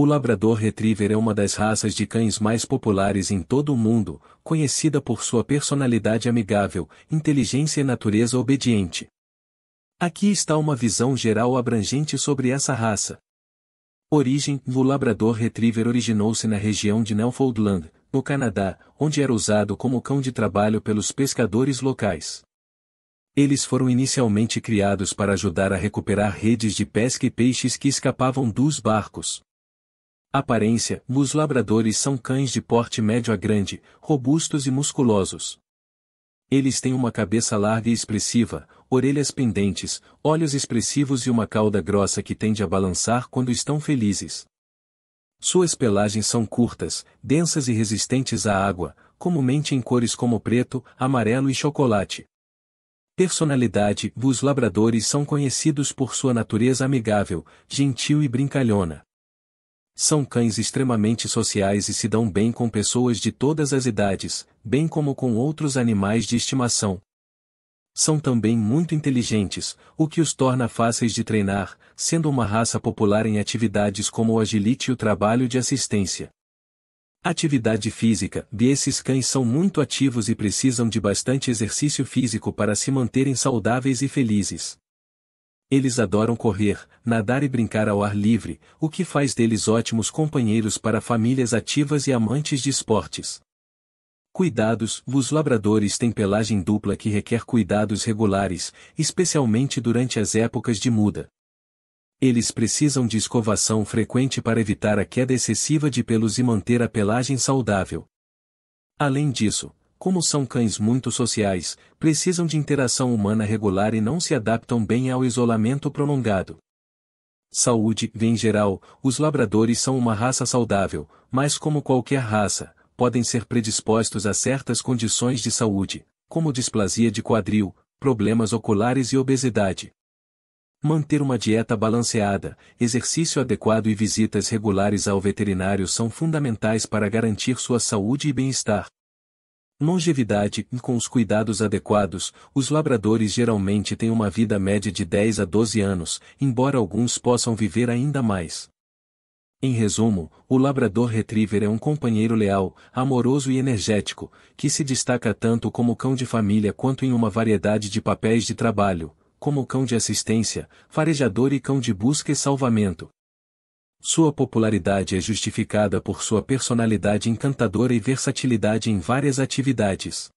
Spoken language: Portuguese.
O Labrador Retriever é uma das raças de cães mais populares em todo o mundo, conhecida por sua personalidade amigável, inteligência e natureza obediente. Aqui está uma visão geral abrangente sobre essa raça. Origem: O Labrador Retriever originou-se na região de Newfoundland, no Canadá, onde era usado como cão de trabalho pelos pescadores locais. Eles foram inicialmente criados para ajudar a recuperar redes de pesca e peixes que escapavam dos barcos. Aparência: Os labradores são cães de porte médio a grande, robustos e musculosos. Eles têm uma cabeça larga e expressiva, orelhas pendentes, olhos expressivos e uma cauda grossa que tende a balançar quando estão felizes. Suas pelagens são curtas, densas e resistentes à água, comumente em cores como preto, amarelo e chocolate. Personalidade: Os labradores são conhecidos por sua natureza amigável, gentil e brincalhona. São cães extremamente sociais e se dão bem com pessoas de todas as idades, bem como com outros animais de estimação. São também muito inteligentes, o que os torna fáceis de treinar, sendo uma raça popular em atividades como o agilite e o trabalho de assistência. Atividade física: esses cães são muito ativos e precisam de bastante exercício físico para se manterem saudáveis e felizes. Eles adoram correr, nadar e brincar ao ar livre, o que faz deles ótimos companheiros para famílias ativas e amantes de esportes. Cuidados: Os labradores têm pelagem dupla que requer cuidados regulares, especialmente durante as épocas de muda. Eles precisam de escovação frequente para evitar a queda excessiva de pelos e manter a pelagem saudável. Além disso, como são cães muito sociais, precisam de interação humana regular e não se adaptam bem ao isolamento prolongado. Saúde, em geral, os labradores são uma raça saudável, mas como qualquer raça, podem ser predispostos a certas condições de saúde, como displasia de quadril, problemas oculares e obesidade. Manter uma dieta balanceada, exercício adequado e visitas regulares ao veterinário são fundamentais para garantir sua saúde e bem-estar. Longevidade Com os cuidados adequados, os labradores geralmente têm uma vida média de 10 a 12 anos, embora alguns possam viver ainda mais. Em resumo, o Labrador Retriever é um companheiro leal, amoroso e energético, que se destaca tanto como cão de família quanto em uma variedade de papéis de trabalho, como cão de assistência, farejador e cão de busca e salvamento. Sua popularidade é justificada por sua personalidade encantadora e versatilidade em várias atividades.